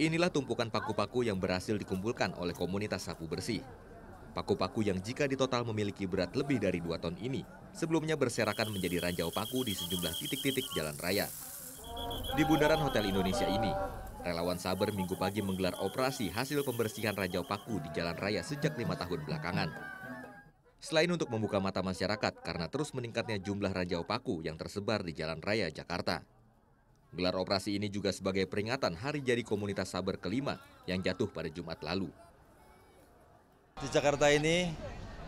Inilah tumpukan paku-paku yang berhasil dikumpulkan oleh komunitas sapu bersih. Paku-paku yang jika ditotal memiliki berat lebih dari 2 ton ini, sebelumnya berserakan menjadi ranjau paku di sejumlah titik-titik jalan raya. Di bundaran Hotel Indonesia ini, relawan Saber minggu pagi menggelar operasi hasil pembersihan ranjau paku di jalan raya sejak lima tahun belakangan. Selain untuk membuka mata masyarakat karena terus meningkatnya jumlah ranjau paku yang tersebar di jalan raya Jakarta. Gelar operasi ini juga sebagai peringatan hari jadi komunitas sabar kelima yang jatuh pada Jumat lalu. Di Jakarta ini,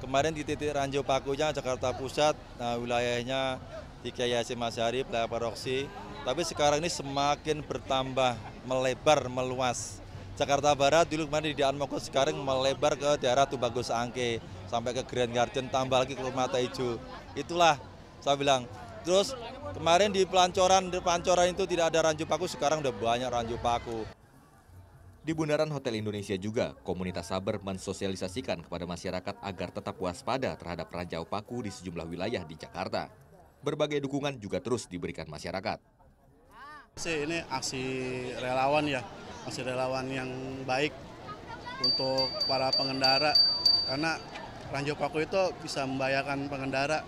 kemarin di titik Ranjau Pakunya, Jakarta Pusat, nah wilayahnya di Kiai Hasim Masyari, Playa Paroksi, tapi sekarang ini semakin bertambah, melebar, meluas. Jakarta Barat dulu kemarin di Daan Mokot sekarang melebar ke daerah Tubagus Angke, sampai ke Grand Garden, tambah lagi ke Rumah Ijo. Itulah saya bilang Terus kemarin di pelancoran di pelancoran itu tidak ada ranjau paku, sekarang udah banyak ranjau paku. Di Bundaran Hotel Indonesia juga, komunitas saber mensosialisasikan kepada masyarakat agar tetap waspada terhadap ranjau paku di sejumlah wilayah di Jakarta. Berbagai dukungan juga terus diberikan masyarakat. Ini aksi relawan ya, aksi relawan yang baik untuk para pengendara karena ranjau paku itu bisa membahayakan pengendara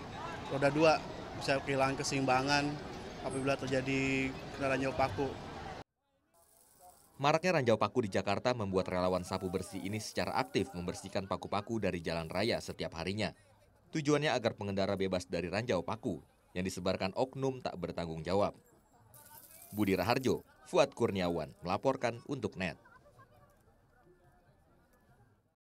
roda dua bisa kehilangan keseimbangan apabila terjadi ranjau paku. Maraknya ranjau paku di Jakarta membuat relawan sapu bersih ini secara aktif membersihkan paku-paku dari jalan raya setiap harinya. Tujuannya agar pengendara bebas dari ranjau paku yang disebarkan oknum tak bertanggung jawab. Budi Raharjo, Fuad Kurniawan melaporkan untuk NET.